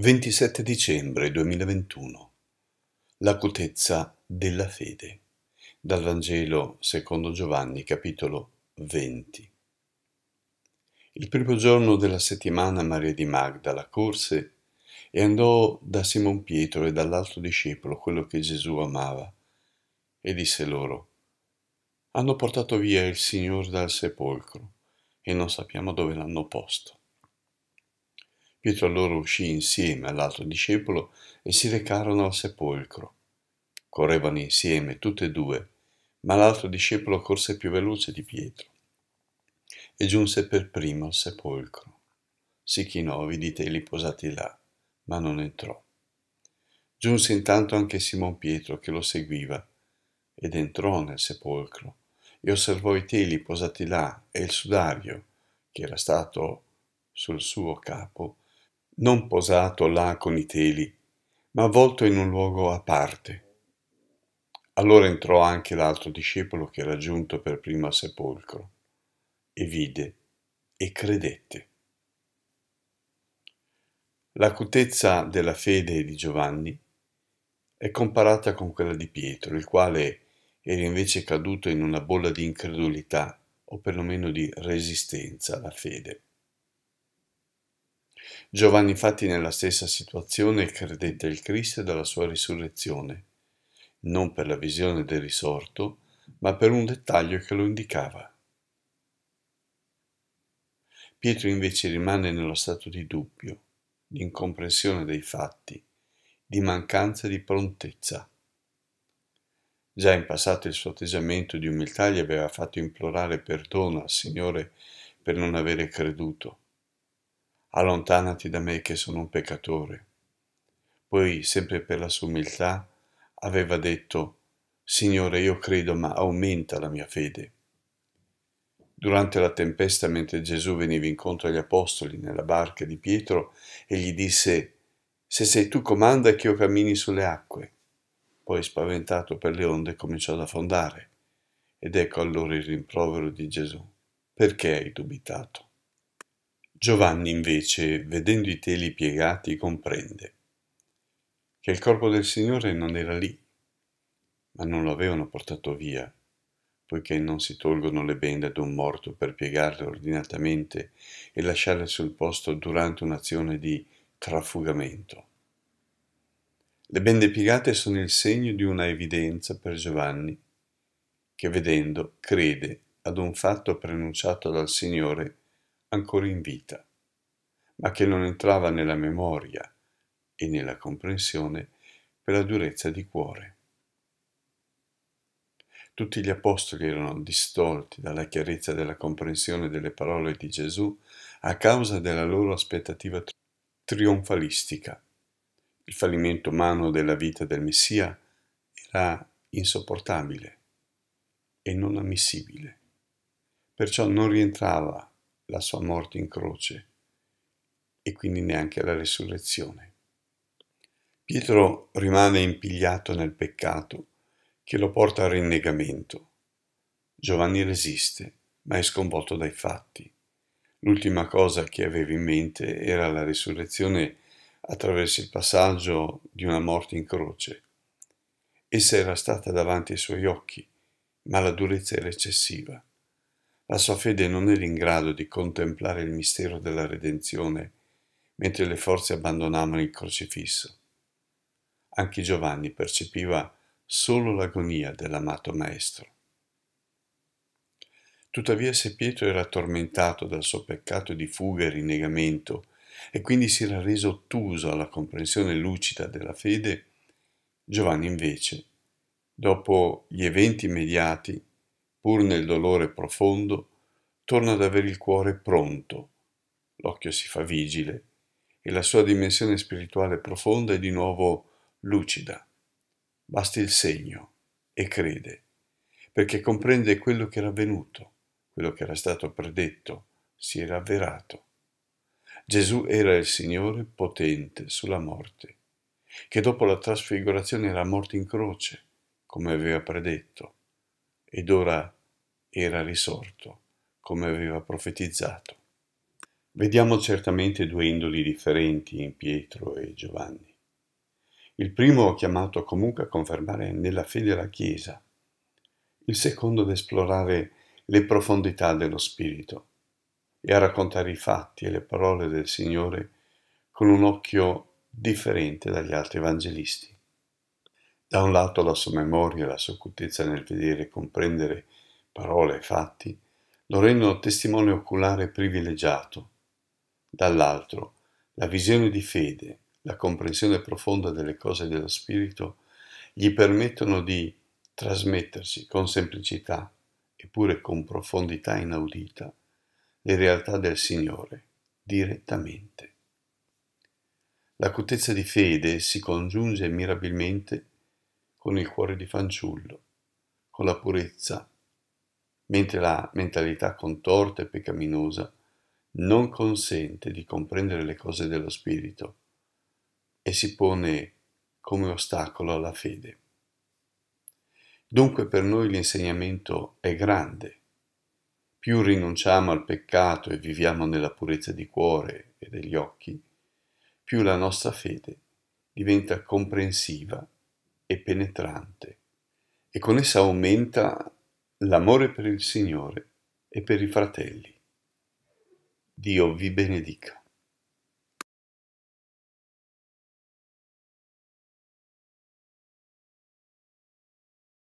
27 dicembre 2021 L'acutezza della fede dal Vangelo secondo Giovanni capitolo 20 Il primo giorno della settimana Maria di Magdala corse e andò da Simon Pietro e dall'altro discepolo, quello che Gesù amava, e disse loro Hanno portato via il Signore dal sepolcro e non sappiamo dove l'hanno posto. Pietro allora uscì insieme all'altro discepolo e si recarono al sepolcro. Correvano insieme tutte e due, ma l'altro discepolo corse più veloce di Pietro e giunse per primo al sepolcro. Si chinò, vidi teli posati là, ma non entrò. Giunse intanto anche Simon Pietro che lo seguiva ed entrò nel sepolcro e osservò i teli posati là e il sudario che era stato sul suo capo non posato là con i teli, ma avvolto in un luogo a parte. Allora entrò anche l'altro discepolo che era giunto per primo al sepolcro, e vide, e credette. L'acutezza della fede di Giovanni è comparata con quella di Pietro, il quale era invece caduto in una bolla di incredulità o perlomeno di resistenza alla fede. Giovanni infatti nella stessa situazione credette il Cristo e alla sua risurrezione, non per la visione del risorto, ma per un dettaglio che lo indicava. Pietro invece rimane nello stato di dubbio, di incomprensione dei fatti, di mancanza di prontezza. Già in passato il suo atteggiamento di umiltà gli aveva fatto implorare perdono al Signore per non avere creduto allontanati da me che sono un peccatore. Poi, sempre per la sua umiltà, aveva detto, Signore, io credo, ma aumenta la mia fede. Durante la tempesta, mentre Gesù veniva incontro agli apostoli nella barca di Pietro, e gli disse, Se sei tu comanda che io cammini sulle acque. Poi, spaventato per le onde, cominciò ad affondare. Ed ecco allora il rimprovero di Gesù. Perché hai dubitato? Giovanni invece, vedendo i teli piegati, comprende che il corpo del Signore non era lì, ma non lo avevano portato via, poiché non si tolgono le bende ad un morto per piegarle ordinatamente e lasciarle sul posto durante un'azione di trafugamento. Le bende piegate sono il segno di una evidenza per Giovanni, che vedendo crede ad un fatto pronunciato dal Signore ancora in vita, ma che non entrava nella memoria e nella comprensione per la durezza di cuore. Tutti gli apostoli erano distolti dalla chiarezza della comprensione delle parole di Gesù a causa della loro aspettativa tri trionfalistica. Il fallimento umano della vita del Messia era insopportabile e non ammissibile, perciò non rientrava la sua morte in croce e quindi neanche la resurrezione. Pietro rimane impigliato nel peccato che lo porta al rinnegamento. Giovanni resiste, ma è sconvolto dai fatti. L'ultima cosa che aveva in mente era la resurrezione attraverso il passaggio di una morte in croce. Essa era stata davanti ai suoi occhi, ma la durezza era eccessiva la sua fede non era in grado di contemplare il mistero della redenzione mentre le forze abbandonavano il crocifisso. Anche Giovanni percepiva solo l'agonia dell'amato Maestro. Tuttavia se Pietro era tormentato dal suo peccato di fuga e rinnegamento e quindi si era reso ottuso alla comprensione lucida della fede, Giovanni invece, dopo gli eventi immediati, pur nel dolore profondo, torna ad avere il cuore pronto, l'occhio si fa vigile e la sua dimensione spirituale profonda è di nuovo lucida. Basta il segno e crede, perché comprende quello che era avvenuto, quello che era stato predetto, si era avverato. Gesù era il Signore potente sulla morte, che dopo la trasfigurazione era morto in croce, come aveva predetto, ed ora era risorto, come aveva profetizzato. Vediamo certamente due indoli differenti in Pietro e Giovanni. Il primo chiamato comunque a confermare nella fede la Chiesa, il secondo ad esplorare le profondità dello Spirito e a raccontare i fatti e le parole del Signore con un occhio differente dagli altri evangelisti. Da un lato la sua memoria e la sua acutezza nel vedere e comprendere parole e fatti lo rendono testimone oculare privilegiato. Dall'altro la visione di fede, la comprensione profonda delle cose dello spirito gli permettono di trasmettersi con semplicità, eppure con profondità inaudita, le realtà del Signore direttamente. L'acutezza di fede si congiunge mirabilmente con il cuore di fanciullo, con la purezza, mentre la mentalità contorta e peccaminosa non consente di comprendere le cose dello spirito e si pone come ostacolo alla fede. Dunque per noi l'insegnamento è grande. Più rinunciamo al peccato e viviamo nella purezza di cuore e degli occhi, più la nostra fede diventa comprensiva e penetrante e con essa aumenta l'amore per il Signore e per i fratelli. Dio vi benedica.